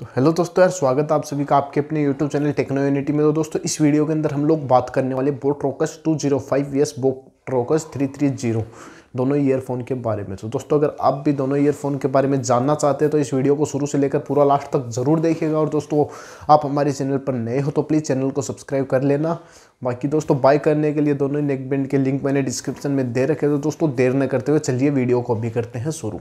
तो हेलो दोस्तों यार स्वागत है आप सभी का आपके अपने यूट्यूब चैनल टेक्नो यूनिटी में तो दोस्तों इस वीडियो के अंदर हम लोग बात करने वाले boAt Rockerz two zero five yes boAt Rockerz three three zero दोनों ईयरफोन के बारे में तो दोस्तों अगर आप भी दोनों ईयरफोन के बारे में जानना चाहते हैं तो इस वीडियो को शुरू से लेकर पूरा लास्ट तक ज़रूर देखिएगा और दोस्तों आप हमारे चैनल पर नए हो तो प्लीज़ चैनल को सब्सक्राइब कर लेना बाकी दोस्तों बाय करने के लिए दोनों नेकबैंड के लिंक मैंने डिस्क्रिप्शन में दे रखे तो दोस्तों देर न करते हुए चलिए वीडियो को भी करते हैं शुरू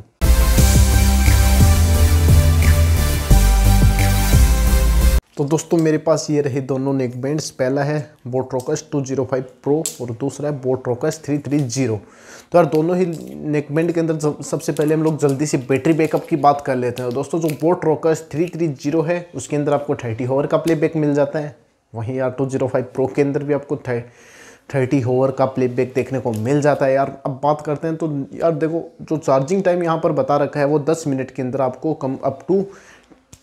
तो दोस्तों मेरे पास ये रहे दोनों नेक बैंड्स पहला है boAt Rockerz two zero five pro और दूसरा है boAt Rockerz three three zero तो यार दोनों ही नेक बैंड के अंदर सबसे पहले हम लोग जल्दी से बैटरी बैकअप की बात कर लेते हैं दोस्तों जो boAt Rockerz three three zero है उसके अंदर आपको थर्टी होवर का प्लेबैक मिल जाता है वहीं यार टू जीरो फाइव प्रो के अंदर भी आपको थर्टी होवर का प्लेबैक देखने को मिल जाता है यार अब बात करते हैं तो यार देखो जो चार्जिंग टाइम यहाँ पर बता रखा है वो दस मिनट के अंदर आपको कम अप टू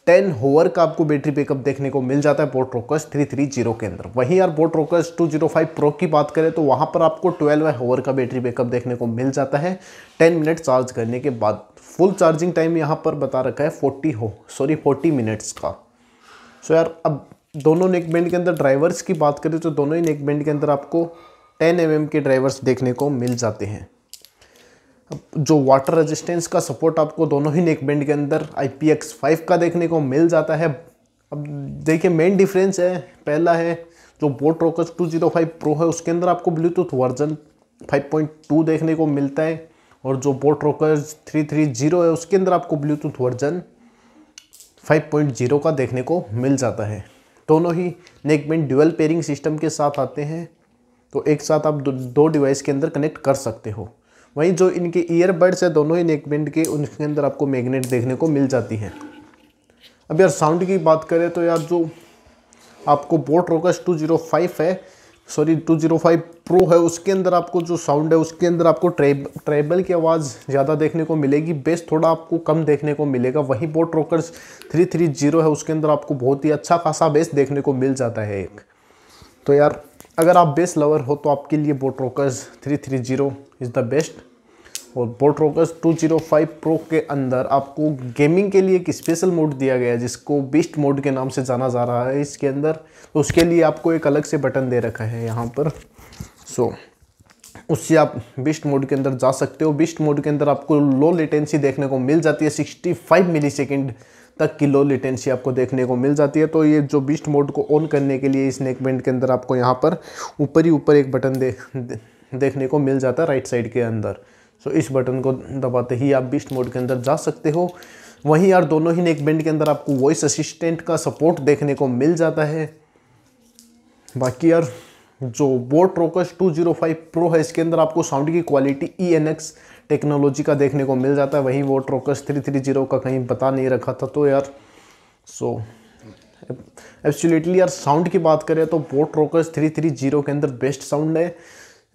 टेन होवर का आपको बैटरी बैकअप देखने को मिल जाता है boAt Rockerz three three zero के अंदर वहीं यार boAt Rockerz two zero five pro की बात करें तो वहाँ पर आपको ट्वेल्व होवर का बैटरी बैकअप देखने को मिल जाता है टेन मिनट चार्ज करने के बाद फुल चार्जिंग टाइम यहाँ पर बता रखा है फोर्टी हो सॉरी फोर्टी मिनट्स का सो यार अब दोनों नेकबैंड के अंदर ड्राइवर्स की बात करें तो दोनों ही नेकबैंड के अंदर आपको टेन एम mm के ड्राइवर्स देखने को मिल जाते हैं जो वाटर रेजिस्टेंस का सपोर्ट आपको दोनों ही नेक बैंड के अंदर आई पी एक्स फाइव का देखने को मिल जाता है अब देखिए मेन डिफरेंस है पहला है जो boAt Rockerz two zero five pro है उसके अंदर आपको Bluetooth version five point two देखने को मिलता है और जो boAt Rockerz three three zero है उसके अंदर आपको Bluetooth version five point zero का देखने को मिल जाता है दोनों ही नेकबैंड ड्यूअल पेयरिंग सिस्टम के साथ आते हैं तो एक साथ आप दो डिवाइस के अंदर कनेक्ट कर सकते हो वहीं जो इनके ईयरबड्स हैं दोनों ही बैंड के उनके अंदर आपको मैग्नेट देखने को मिल जाती है अब यार साउंड की बात करें तो यार जो आपको boAt Rockerz two zero five है sorry two zero five pro है उसके अंदर आपको जो साउंड है उसके अंदर आपको ट्रेब ट्रेबल की आवाज़ ज़्यादा देखने को मिलेगी बेस थोड़ा आपको कम देखने को मिलेगा वहीं boAt Rockerz three three zero है उसके अंदर आपको बहुत ही अच्छा खासा बेस देखने को मिल जाता है एक तो यार अगर आप बेस लवर हो तो आपके लिए boAt Rockerz three three zero is the best और पोर्ट्रोकस 205 प्रो के अंदर आपको गेमिंग के लिए एक स्पेशल मोड दिया गया है जिसको बेस्ट मोड के नाम से जाना जा रहा है इसके अंदर तो उसके लिए आपको एक अलग से बटन दे रखा है यहाँ पर सो so, उससे आप बिस्ट मोड के अंदर जा सकते हो बिस्ट मोड के अंदर आपको लो लेटेंसी देखने को मिल जाती है मिली सेकेंड तक की लो लेटेंसी आपको देखने को मिल जाती है तो ये जो बिस्ट मोड को ऑन करने के लिए इस नेकबैंड के अंदर आपको यहाँ पर ऊपर ही ऊपर एक बटन दे, दे देखने को मिल जाता है राइट साइड के अंदर सो इस बटन को दबाते ही आप बीस्ट मोड के अंदर जा सकते हो वहीं यार दोनों ही नेक बैंड के अंदर आपको वॉइस असिस्टेंट का सपोर्ट देखने को मिल जाता है बाकी यार जो बोट रोकस 205 प्रो है इसके अंदर आपको साउंड की quality E N X technology का देखने को मिल जाता है वहीं वोट रोकस 330 का कहीं बता नहीं रखा था तो यार सो एब्सोल्युटली यार साउंड की बात करें तो बोट रोकस 330 के अंदर बेस्ट साउंड है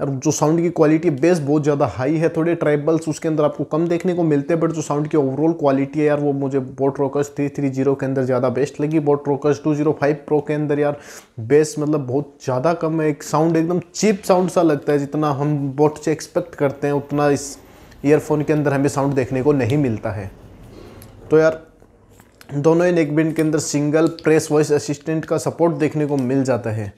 और जो साउंड की क्वालिटी बेस बहुत ज़्यादा हाई है थोड़े ट्राइबल्स उसके अंदर आपको कम देखने को मिलते हैं बट जो साउंड की ओवरऑल क्वालिटी है यार वो मुझे boAt Rockerz three three zero के अंदर ज़्यादा बेस्ट लगी boAt Rockerz two zero five pro के अंदर यार बेस मतलब बहुत ज़्यादा कम है एक साउंड एकदम चीप साउंड सा लगता है जितना हम बोट से एक्सपेक्ट करते हैं उतना इस ईयरफोन के अंदर हमें साउंड देखने को नहीं मिलता है तो यार दोनों ही नेकबैंड के अंदर सिंगल प्रेस वॉइस असिस्टेंट का सपोर्ट देखने को मिल जाता है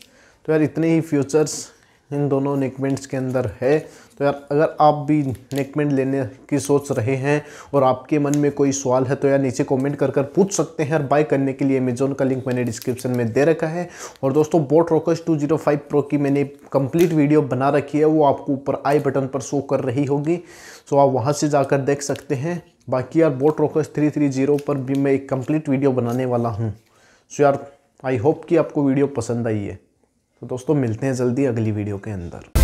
तो यार इतने ही फ्यूचर्स इन दोनों नेकमेंट्स के अंदर है तो यार अगर आप भी नेकमेंट लेने की सोच रहे हैं और आपके मन में कोई सवाल है तो यार नीचे कमेंट कर कर पूछ सकते हैं और बाय करने के लिए अमेजोन का लिंक मैंने डिस्क्रिप्शन में दे रखा है और दोस्तों बोट रोकस 205 प्रो की मैंने कंप्लीट वीडियो बना रखी है वो आपको ऊपर आई बटन पर शो कर रही होगी सो आप वहाँ से जाकर देख सकते हैं बाकी यार बोट रोकस थ्री पर भी मैं एक कम्प्लीट वीडियो बनाने वाला हूँ सो यार आई होप कि आपको वीडियो पसंद आई है तो दोस्तों मिलते हैं जल्दी अगली वीडियो के अंदर